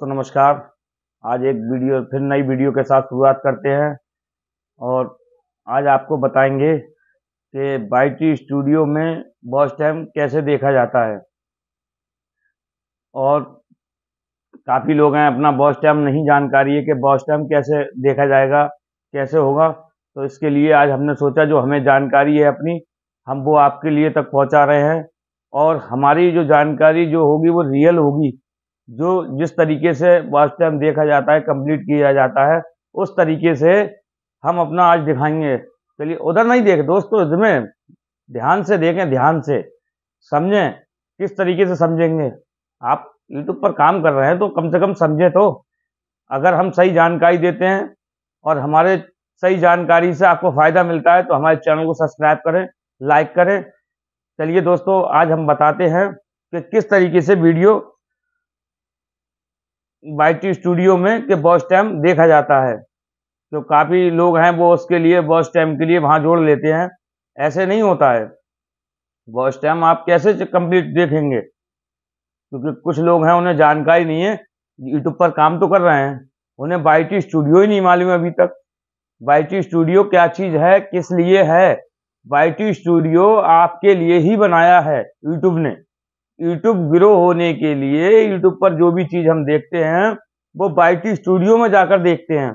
दोस्तों नमस्कार आज एक वीडियो फिर नई वीडियो के साथ शुरुआत करते हैं और आज आपको बताएंगे कि बाइटी स्टूडियो में बॉस टाइम कैसे देखा जाता है और काफ़ी लोग हैं अपना बॉस टाइम नहीं जानकारी है कि बॉस टाइम कैसे देखा जाएगा कैसे होगा तो इसके लिए आज हमने सोचा जो हमें जानकारी है अपनी हम वो आपके लिए तक पहुँचा रहे हैं और हमारी जो जानकारी जो होगी वो रियल होगी जो जिस तरीके से वास्तव टाइम देखा जाता है कंप्लीट किया जाता है उस तरीके से हम अपना आज दिखाएंगे चलिए उधर नहीं देख दोस्तों इसमें ध्यान से देखें ध्यान से समझें किस तरीके से समझेंगे आप यूट्यूब पर काम कर रहे हैं तो कम से कम समझें तो अगर हम सही जानकारी देते हैं और हमारे सही जानकारी से आपको फ़ायदा मिलता है तो हमारे चैनल को सब्सक्राइब करें लाइक करें चलिए दोस्तों आज हम बताते हैं कि किस तरीके से वीडियो वाई स्टूडियो में कि बॉस टाइम देखा जाता है तो काफ़ी लोग हैं वो उसके लिए बॉस टाइम के लिए वहाँ जोड़ लेते हैं ऐसे नहीं होता है बॉस टाइम आप कैसे कंप्लीट देखेंगे क्योंकि तो कुछ लोग हैं उन्हें जानकारी नहीं है यूट्यूब पर काम तो कर रहे हैं उन्हें वाई स्टूडियो ही नहीं मालूम अभी तक वाई स्टूडियो क्या चीज़ है किस लिए है वाई स्टूडियो आपके लिए ही बनाया है यूट्यूब ने यूट्यूब ग्रो होने के लिए यूट्यूब पर जो भी चीज हम देखते हैं वो बाइटी स्टूडियो में जाकर देखते हैं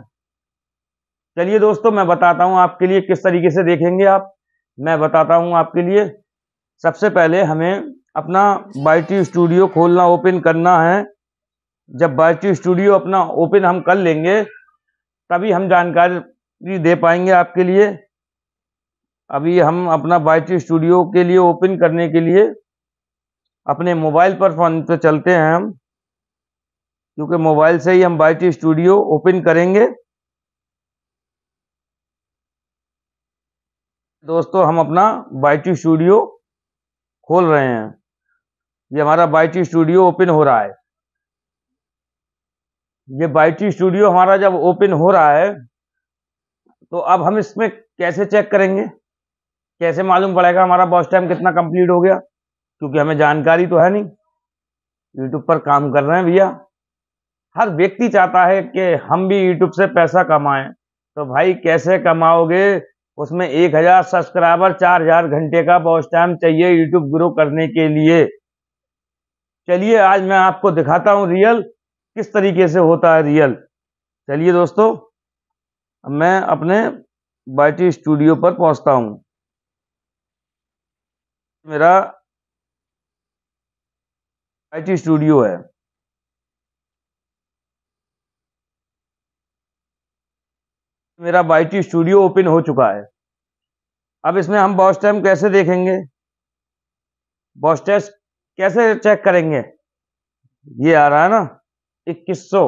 चलिए दोस्तों मैं बताता हूँ आपके लिए किस तरीके से देखेंगे आप मैं बताता हूँ आपके लिए सबसे पहले हमें अपना बाइटी स्टूडियो खोलना ओपन करना है जब बाइटी स्टूडियो अपना ओपन हम कर लेंगे तभी हम जानकारी दे पाएंगे आपके लिए अभी हम अपना बाइटी स्टूडियो के लिए ओपन करने के लिए अपने मोबाइल पर फोन पे चलते हैं हम क्योंकि मोबाइल से ही हम बाई स्टूडियो ओपन करेंगे दोस्तों हम अपना बाई स्टूडियो खोल रहे हैं ये हमारा बाई स्टूडियो ओपन हो रहा है ये बाई स्टूडियो हमारा जब ओपन हो रहा है तो अब हम इसमें कैसे चेक करेंगे कैसे मालूम पड़ेगा हमारा बॉस टाइम कितना कंप्लीट हो गया क्योंकि हमें जानकारी तो है नहीं यूट्यूब पर काम कर रहे हैं भैया हर व्यक्ति चाहता है कि हम भी यूट्यूब से पैसा कमाएं तो भाई कैसे कमाओगे उसमें एक हजार सब्सक्राइबर चार हजार घंटे का बहुत टाइम चाहिए यूट्यूब ग्रो करने के लिए चलिए आज मैं आपको दिखाता हूं रियल किस तरीके से होता है रियल चलिए दोस्तों मैं अपने बाइटी स्टूडियो पर पहुंचता हूं मेरा आईटी स्टूडियो है मेरा बाई स्टूडियो ओपन हो चुका है अब इसमें हम बॉस टाइम कैसे देखेंगे बॉस टेस्ट कैसे चेक करेंगे ये आ रहा है ना इक्कीस सौ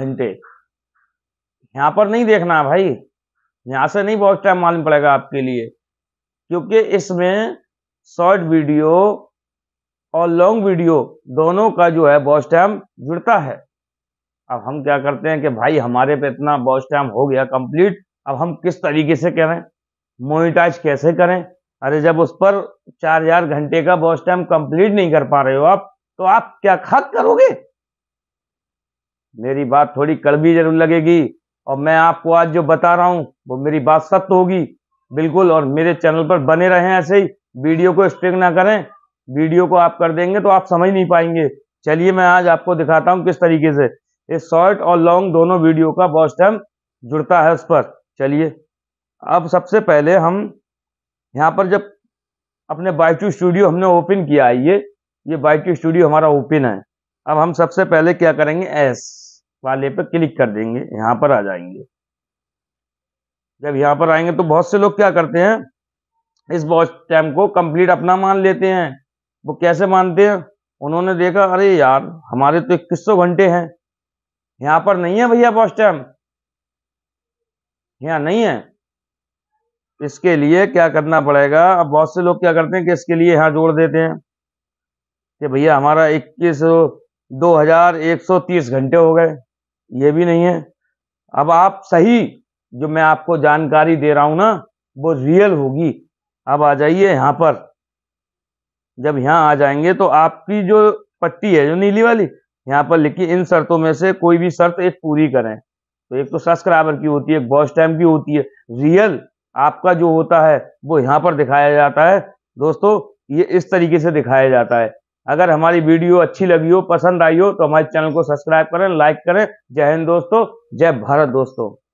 घंटे यहां पर नहीं देखना भाई यहां से नहीं बॉस टाइम मालूम पड़ेगा आपके लिए क्योंकि इसमें शॉर्ट वीडियो और लॉन्ग वीडियो दोनों का जो है बॉस टाइम जुड़ता है अब हम क्या करते हैं कि भाई हमारे पे इतना बॉस टाइम हो गया कंप्लीट अब हम किस तरीके से करें मोनिटाइज कैसे करें अरे जब उस पर चार हजार घंटे का बॉस टाइम कंप्लीट नहीं कर पा रहे हो आप तो आप क्या खत करोगे मेरी बात थोड़ी कड़वी जरूर लगेगी और मैं आपको आज जो बता रहा हूं वो मेरी बात सत्य होगी बिल्कुल और मेरे चैनल पर बने रहें ऐसे ही वीडियो को स्ट्रिक ना करें वीडियो को आप कर देंगे तो आप समझ नहीं पाएंगे चलिए मैं आज आपको दिखाता हूँ किस तरीके से इस शॉर्ट और लॉन्ग दोनों वीडियो का बॉस टाइम जुड़ता है उस पर चलिए अब सबसे पहले हम यहाँ पर जब अपने बाइटू स्टूडियो हमने ओपन किया है ये ये बाइटू स्टूडियो हमारा ओपन है अब हम सबसे पहले क्या करेंगे एस वाले पे क्लिक कर देंगे यहाँ पर आ जाएंगे जब यहाँ पर आएंगे तो बहुत से लोग क्या करते हैं इस वॉच टाइम को कंप्लीट अपना मान लेते हैं वो कैसे मानते हैं उन्होंने देखा अरे यार हमारे तो इक्कीस सौ घंटे हैं यहां पर नहीं है भैया बॉस टाइम यहां नहीं है इसके लिए क्या करना पड़ेगा अब बहुत से लोग क्या करते हैं कि इसके लिए यहां जोड़ देते हैं कि भैया हमारा इक्कीस दो हजार एक सौ तीस घंटे हो गए ये भी नहीं है अब आप सही जो मैं आपको जानकारी दे रहा हूं ना वो रियल होगी अब आ जाइए यहां पर जब यहाँ आ जाएंगे तो आपकी जो पट्टी है जो नीली वाली यहाँ पर लिखी इन शर्तों में से कोई भी शर्त एक पूरी करें तो एक तो सब्सक्राइबर की होती है बॉस टाइम की होती है रियल आपका जो होता है वो यहाँ पर दिखाया जाता है दोस्तों ये इस तरीके से दिखाया जाता है अगर हमारी वीडियो अच्छी लगी हो पसंद आई हो तो हमारे चैनल को सब्सक्राइब करें लाइक करें जय हिंद दोस्तों जय भारत दोस्तों